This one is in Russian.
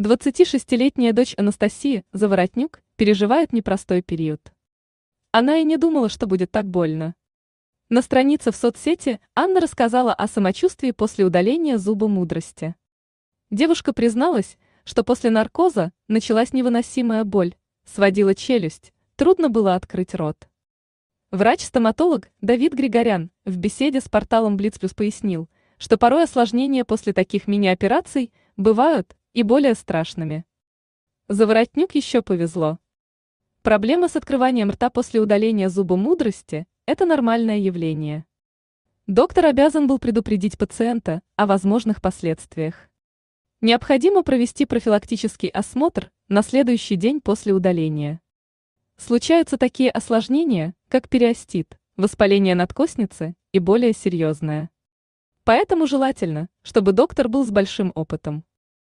26-летняя дочь Анастасии Заворотнюк переживает непростой период. Она и не думала, что будет так больно. На странице в соцсети Анна рассказала о самочувствии после удаления зуба мудрости. Девушка призналась, что после наркоза началась невыносимая боль, сводила челюсть, трудно было открыть рот. Врач-стоматолог Давид Григорян в беседе с порталом Блицплюс пояснил, что порой осложнения после таких мини-операций бывают и более страшными. Заворотнюк еще повезло. Проблема с открыванием рта после удаления зуба мудрости – это нормальное явление. Доктор обязан был предупредить пациента о возможных последствиях. Необходимо провести профилактический осмотр на следующий день после удаления. Случаются такие осложнения, как периостит, воспаление надкосницы и более серьезное. Поэтому желательно, чтобы доктор был с большим опытом.